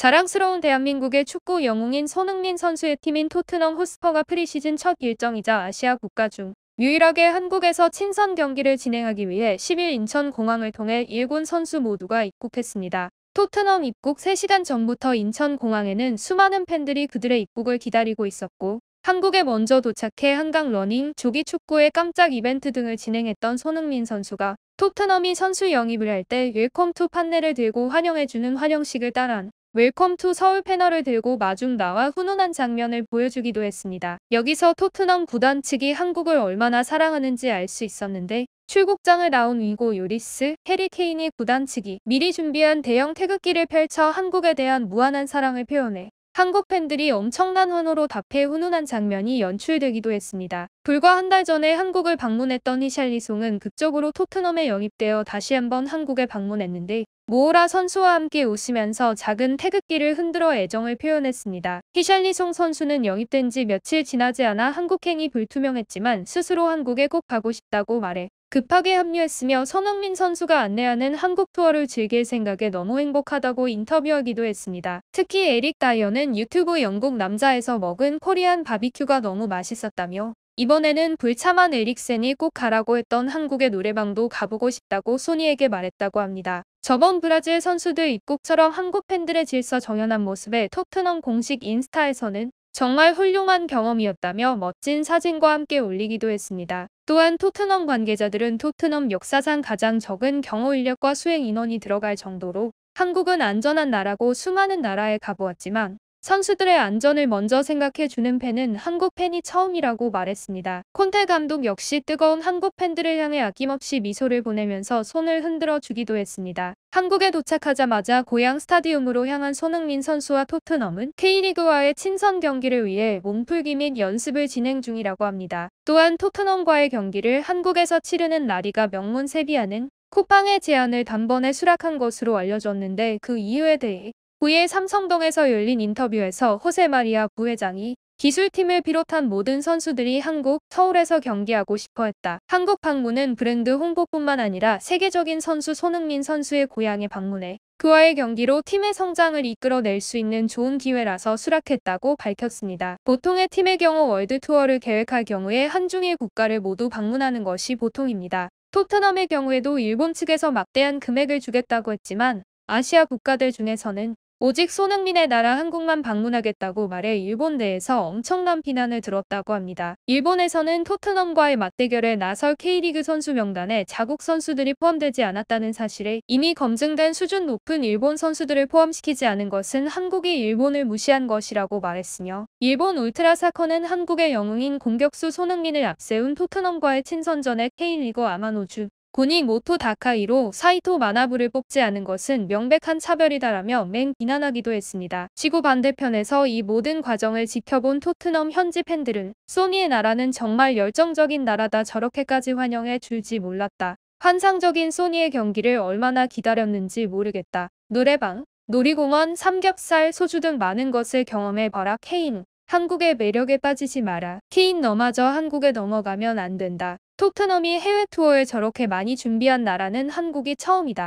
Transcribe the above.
자랑스러운 대한민국의 축구 영웅인 손흥민 선수의 팀인 토트넘 호스퍼가 프리시즌 첫 일정이자 아시아 국가 중 유일하게 한국에서 친선 경기를 진행하기 위해 10일 인천공항을 통해 일군 선수 모두가 입국했습니다. 토트넘 입국 3시간 전부터 인천공항에는 수많은 팬들이 그들의 입국을 기다리고 있었고 한국에 먼저 도착해 한강 러닝, 조기 축구의 깜짝 이벤트 등을 진행했던 손흥민 선수가 토트넘이 선수 영입을 할 때 웰컴 투 판넬을 들고 환영해주는 환영식을 따란 웰컴 투 서울 패널을 들고 마중 나와 훈훈한 장면을 보여주기도 했습니다. 여기서 토트넘 구단 측이 한국을 얼마나 사랑하는지 알 수 있었는데 출국장을 나온 위고 요리스, 해리케인이 구단 측이 미리 준비한 대형 태극기를 펼쳐 한국에 대한 무한한 사랑을 표현해 한국 팬들이 엄청난 환호로 답해 훈훈한 장면이 연출되기도 했습니다. 불과 한 달 전에 한국을 방문했던 히샬리송은 극적으로 토트넘에 영입되어 다시 한번 한국에 방문했는데 모호라 선수와 함께 웃으면서 작은 태극기를 흔들어 애정을 표현했습니다. 히샬리송 선수는 영입된 지 며칠 지나지 않아 한국행이 불투명했지만 스스로 한국에 꼭 가고 싶다고 말해 급하게 합류했으며 성흥민 선수가 안내하는 한국 투어를 즐길 생각에 너무 행복하다고 인터뷰하기도 했습니다. 특히 에릭 다이어는 유튜브 영국 남자에서 먹은 코리안 바비큐가 너무 맛있었다며 이번에는 불참한 에릭센이 꼭 가라고 했던 한국의 노래방도 가보고 싶다고 소니에게 말했다고 합니다. 저번 브라질 선수들 입국처럼 한국 팬들의 질서 정연한 모습에 토트넘 공식 인스타에서는 정말 훌륭한 경험이었다며 멋진 사진과 함께 올리기도 했습니다. 또한 토트넘 관계자들은 토트넘 역사상 가장 적은 경호 인력과 수행 인원이 들어갈 정도로 한국은 안전한 나라고 수많은 나라에 가보았지만 선수들의 안전을 먼저 생각해주는 팬은 한국 팬이 처음이라고 말했습니다. 콘테 감독 역시 뜨거운 한국 팬들을 향해 아낌없이 미소를 보내면서 손을 흔들어 주기도 했습니다. 한국에 도착하자마자 고향 스타디움으로 향한 손흥민 선수와 토트넘은 K리그와의 친선 경기를 위해 몸풀기 및 연습을 진행 중이라고 합니다. 또한 토트넘과의 경기를 한국에서 치르는 라리가 명문 세비야는 쿠팡의 제안을 단번에 수락한 것으로 알려졌는데 그 이유에 대해 9일 삼성동에서 열린 인터뷰에서 호세마리아 부회장이 기술팀을 비롯한 모든 선수들이 한국, 서울에서 경기하고 싶어 했다. 한국 방문은 브랜드 홍보뿐만 아니라 세계적인 선수 손흥민 선수의 고향에 방문해 그와의 경기로 팀의 성장을 이끌어낼 수 있는 좋은 기회라서 수락했다고 밝혔습니다. 보통의 팀의 경우 월드 투어를 계획할 경우에 한중일 국가를 모두 방문하는 것이 보통입니다. 토트넘의 경우에도 일본 측에서 막대한 금액을 주겠다고 했지만 아시아 국가들 중에서는 오직 손흥민의 나라 한국만 방문하겠다고 말해 일본 내에서 엄청난 비난을 들었다고 합니다. 일본에서는 토트넘과의 맞대결에 나설 K리그 선수 명단에 자국 선수들이 포함되지 않았다는 사실에 이미 검증된 수준 높은 일본 선수들을 포함시키지 않은 것은 한국이 일본을 무시한 것이라고 말했으며 일본 울트라 사커는 한국의 영웅인 공격수 손흥민을 앞세운 토트넘과의 친선전에 K리그 아마노주 군이 모토 다카이로 사이토 마나부를 뽑지 않은 것은 명백한 차별이다라며 맹 비난하기도 했습니다. 지구 반대편에서 이 모든 과정을 지켜본 토트넘 현지 팬들은 소니의 나라는 정말 열정적인 나라다 저렇게까지 환영해 줄지 몰랐다. 환상적인 소니의 경기를 얼마나 기다렸는지 모르겠다. 노래방, 놀이공원, 삼겹살, 소주 등 많은 것을 경험해봐라 케인. 한국의 매력에 빠지지 마라. 케인 너마저 한국에 넘어가면 안 된다. 토트넘이 해외 투어에 저렇게 많이 준비한 나라는 한국이 처음이다.